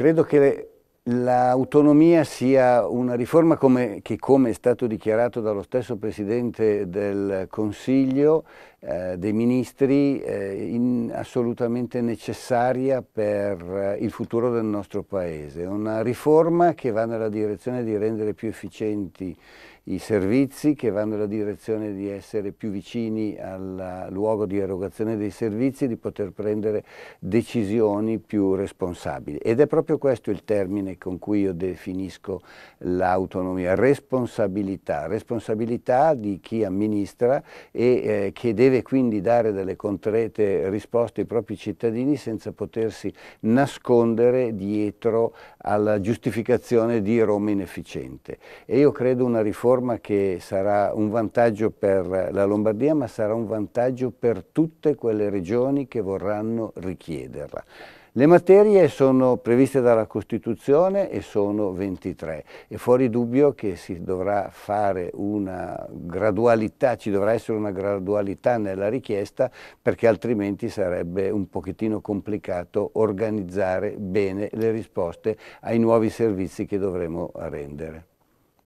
Credo che l'autonomia sia una riforma come, che, come è stato dichiarato dallo stesso Presidente del Consiglio eh, dei Ministri, eh, in, assolutamente necessaria per eh, il futuro del nostro Paese. Una riforma che va nella direzione di rendere più efficienti i servizi, che va nella direzione di essere più vicini al luogo di erogazione dei servizi, di poter prendere decisioni più responsabili. Ed è proprio questo il termine termine con cui io definisco l'autonomia, responsabilità, responsabilità di chi amministra e eh, che deve quindi dare delle concrete risposte ai propri cittadini senza potersi nascondere dietro alla giustificazione di Roma inefficiente. E io credo una riforma che sarà un vantaggio per la Lombardia ma sarà un vantaggio per tutte quelle regioni che vorranno richiederla. Le materie sono previste dalla Costituzione e sono 23. È fuori dubbio che si dovrà fare una gradualità, ci dovrà essere una gradualità nella richiesta perché altrimenti sarebbe un pochettino complicato organizzare bene le risposte ai nuovi servizi che dovremo rendere.